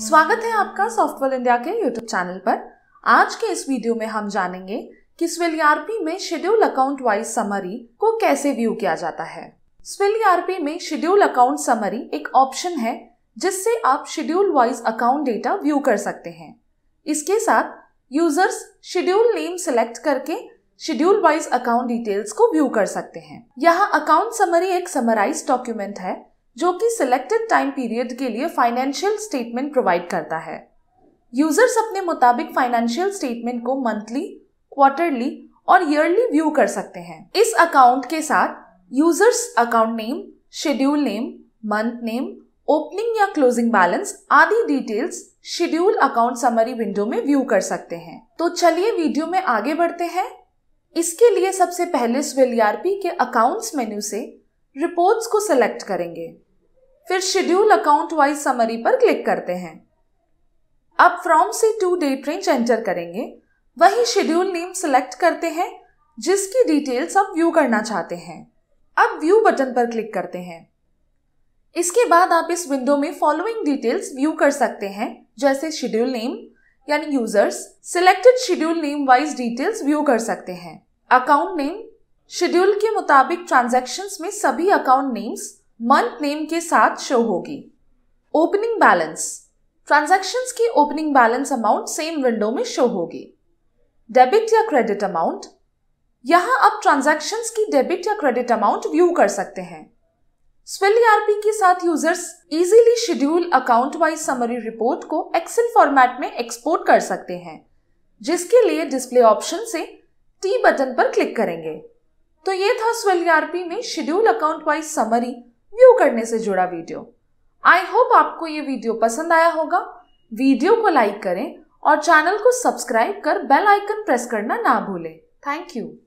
स्वागत है आपका सॉफ्टवेयर इंडिया के यूट्यूब चैनल पर आज के इस वीडियो में हम जानेंगे कि स्विल आरपी e में शेड्यूल अकाउंट वाइज समरी को कैसे व्यू किया जाता है स्विल आरपी e में शेड्यूल अकाउंट समरी एक ऑप्शन है जिससे आप schedule wise account data view कर सकते हैं इसके साथ यूजर्स शेड्यूल नेम सिलेक्ट करके शेड्यूल वाइज अकाउंट डिटेल्स को व्यू कर सकते हैं यहाँ अकाउंट समरी एक समराइज डॉक्यूमेंट है जो कि सिलेक्टेड टाइम पीरियड के लिए फाइनेंशियल स्टेटमेंट प्रोवाइड करता है यूजर्स अपने मुताबिक फाइनेंशियल स्टेटमेंट को मंथली क्वार्टरली और ईयरली व्यू कर सकते हैं इस अकाउंट के साथ users account name schedule name month name opening या क्लोजिंग बैलेंस आदि details schedule account summary window में व्यू कर सकते हैं तो चलिए वीडियो में आगे बढ़ते हैं इसके लिए सबसे पहले स्विल के अकाउंट्स मेन्यू से रिपोर्ट्स को सिलेक्ट करेंगे फिर शेड्यूल अकाउंट वाइज समरी पर क्लिक करते हैं अब फ्रॉम से टू डेट रेंज एंटर करेंगे वही शेड्यूल नेम सिलेक्ट करते हैं जिसकी डिटेल्स आप व्यू करना चाहते हैं अब व्यू बटन पर क्लिक करते हैं इसके बाद आप इस विंडो में फॉलोइंग डिटेल्स व्यू कर सकते हैं जैसे शेड्यूल नेम यानी users selected schedule name wise details view कर सकते हैं अकाउंट नेम शेड्यूल के मुताबिक ट्रांजेक्शन में सभी अकाउंट नेम्स मंथ नेम के साथ शो होगी ओपनिंग बैलेंस ट्रांजैक्शंस की opening balance amount same window में शो होगी डेबिट या क्रेडिट अमाउंट यहां आप ट्रांजैक्शंस की डेबिट या क्रेडिट अमाउंट व्यू कर सकते हैं स्विल आरपी e के साथ users easily schedule account wise summary report को एक्सेल फॉर्मेट में एक्सपोर्ट कर सकते हैं जिसके लिए डिस्प्ले ऑप्शन से टी बटन पर क्लिक करेंगे तो ये था स्विल आरपी e में schedule account wise summary view करने से जुड़ा वीडियो आई होप आपको ये वीडियो पसंद आया होगा वीडियो को लाइक करें और चैनल को सब्सक्राइब कर बेल आइकन प्रेस करना ना भूलें थैंक यू